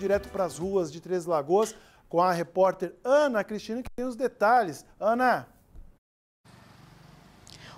direto para as ruas de Três Lagoas com a repórter Ana Cristina, que tem os detalhes. Ana!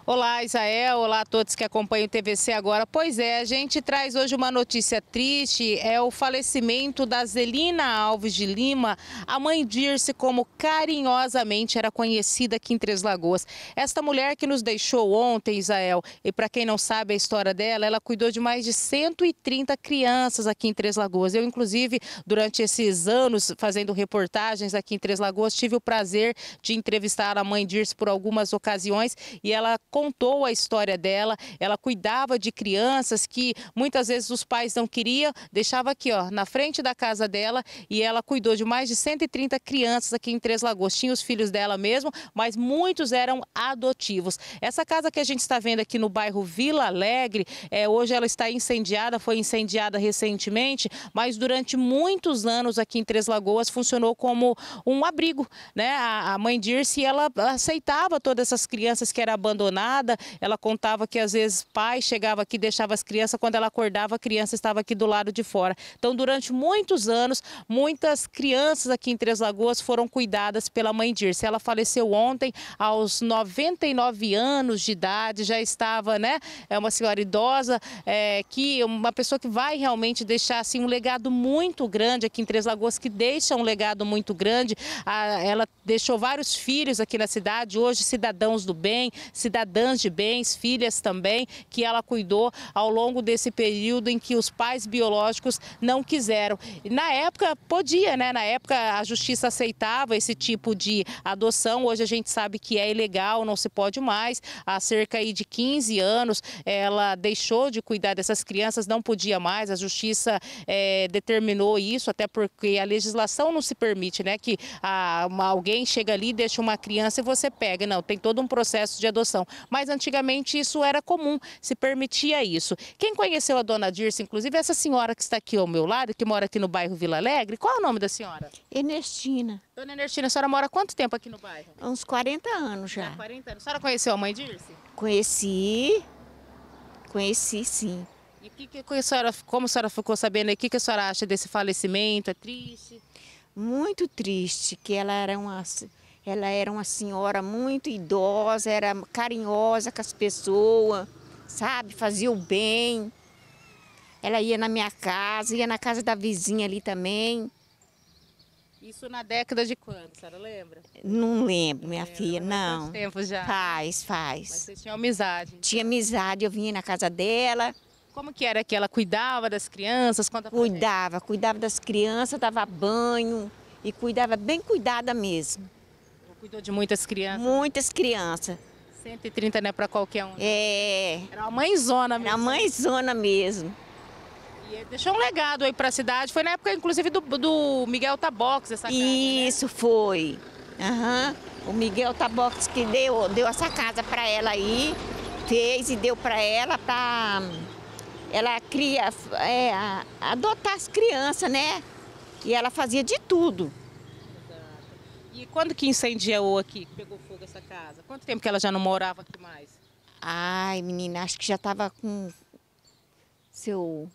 Olá, Isael. Olá a todos que acompanham o TVC agora. Pois é, a gente traz hoje uma notícia triste. É o falecimento da Zelina Alves de Lima, a mãe Dirce, como carinhosamente era conhecida aqui em Três Lagoas. Esta mulher que nos deixou ontem, Isael, e para quem não sabe a história dela, ela cuidou de mais de 130 crianças aqui em Três Lagoas. Eu, inclusive, durante esses anos fazendo reportagens aqui em Três Lagoas, tive o prazer de entrevistar a mãe Dirce por algumas ocasiões e ela contou a história dela. Ela cuidava de crianças que muitas vezes os pais não queriam, deixava aqui ó, na frente da casa dela e ela cuidou de mais de 130 crianças aqui em Três Lagoas. Tinha os filhos dela mesmo, mas muitos eram adotivos. Essa casa que a gente está vendo aqui no bairro Vila Alegre, é, hoje ela está incendiada, foi incendiada recentemente, mas durante muitos anos aqui em Três Lagoas funcionou como um abrigo. Né? A, a mãe Dirce ela aceitava todas essas crianças que eram abandonadas nada. Ela contava que às vezes pai chegava aqui, deixava as crianças, quando ela acordava, a criança estava aqui do lado de fora. Então, durante muitos anos, muitas crianças aqui em Três Lagoas foram cuidadas pela mãe Dirce. Ela faleceu ontem aos 99 anos de idade, já estava, né? É uma senhora idosa, é, que uma pessoa que vai realmente deixar assim um legado muito grande aqui em Três Lagoas, que deixa um legado muito grande. A, ah, ela deixou vários filhos aqui na cidade, hoje cidadãos do bem, cidadãos cidadãs de bens, filhas também, que ela cuidou ao longo desse período em que os pais biológicos não quiseram. Na época, podia, né? Na época, a justiça aceitava esse tipo de adoção. Hoje a gente sabe que é ilegal, não se pode mais. Há cerca aí de 15 anos, ela deixou de cuidar dessas crianças, não podia mais. A justiça é, determinou isso, até porque a legislação não se permite, né? Que a, ah, uma, alguém chega ali, deixa uma criança e você pega. Não, tem todo um processo de adoção mas antigamente isso era comum, se permitia isso. Quem conheceu a dona Dirce, inclusive é essa senhora que está aqui ao meu lado, que mora aqui no bairro Vila Alegre, qual é o nome da senhora? Ernestina. Dona Ernestina, a senhora mora quanto tempo aqui no bairro? Uns 40 anos já. Ah, 40 anos. A senhora conheceu a mãe Dirce? Conheci, conheci sim. E que, que a senhora, como a senhora ficou sabendo aí, o que, que a senhora acha desse falecimento? É triste? Muito triste, que ela era uma ela era uma senhora muito idosa, era carinhosa com as pessoas, sabe? Fazia o bem. Ela ia na minha casa, ia na casa da vizinha ali também. Isso na década de quando, a senhora lembra? Não lembro, minha é, filha, não. Faz tempo já. Faz, faz. Mas você tinha amizade. Então. Tinha amizade, eu vinha na casa dela. Como que era que ela cuidava das crianças? Conta cuidava, cuidava das crianças, dava banho e cuidava bem cuidada mesmo. Cuidou de muitas crianças? Muitas crianças. 130 não é para qualquer um. Né? É. Era uma mãezona mesmo. Era uma mãezona mesmo. E deixou um legado aí para a cidade. Foi na época, inclusive, do, do Miguel Tabox essa casa. Né? Isso, né? foi. Aham. Uhum. O Miguel Tabox que deu, deu essa casa para ela aí, fez e deu para ela para ela cria, é, adotar as crianças, né? E ela fazia de tudo. E quando que incendiou aqui, que pegou fogo essa casa? Quanto tempo que ela já não morava aqui mais? Ai, menina, acho que já estava com seu...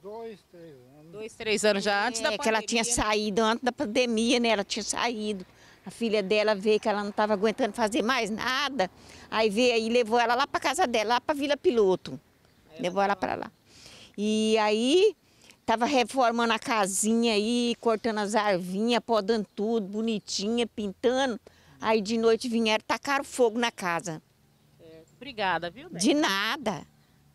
Dois, três anos. Dois, três anos já é, antes da pandemia. É, que ela tinha né? saído antes da pandemia, né? Ela tinha saído. A filha dela veio que ela não estava aguentando fazer mais nada. Aí veio e levou ela lá para casa dela, lá para Vila Piloto. levou ela para lá. E aí Tava reformando a casinha aí, cortando as arvinhas, podando tudo, bonitinha, pintando. Aí de noite vieram, tacaram fogo na casa. É, obrigada, viu? Né? De nada.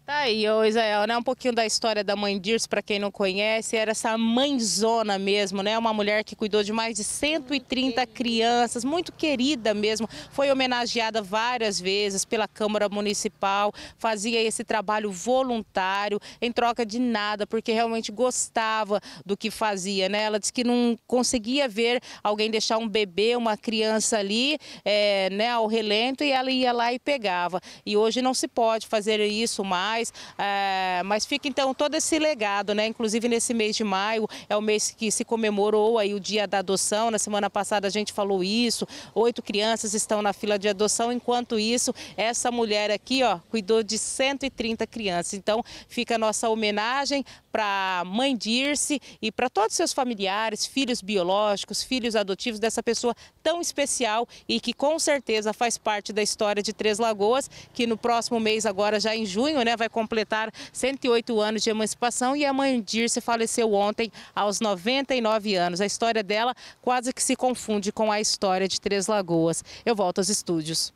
Tá aí, ô Isael, né? Um pouquinho da história da mãe Dirce, para quem não conhece, era essa mãezona mesmo, né? Uma mulher que cuidou de mais de 130 crianças, muito querida mesmo. Foi homenageada várias vezes pela Câmara Municipal, fazia esse trabalho voluntário, em troca de nada, porque realmente gostava do que fazia, né? Ela disse que não conseguia ver alguém deixar um bebê, uma criança ali, é, né, ao relento, e ela ia lá e pegava. E hoje não se pode fazer isso mais mais. É, mas fica então todo esse legado, né? Inclusive nesse mês de maio é o mês que se comemorou aí o dia da adoção. Na semana passada a gente falou isso. Oito crianças estão na fila de adoção. Enquanto isso, essa mulher aqui, ó, cuidou de 130 crianças. Então fica a nossa homenagem para a mãe Dirce e para todos os seus familiares, filhos biológicos, filhos adotivos dessa pessoa tão especial e que com certeza faz parte da história de Três Lagoas, que no próximo mês agora já em junho, né, vai vai completar 108 anos de emancipação e a mãe Dirce faleceu ontem aos 99 anos. A história dela quase que se confunde com a história de Três Lagoas. Eu volto aos estúdios.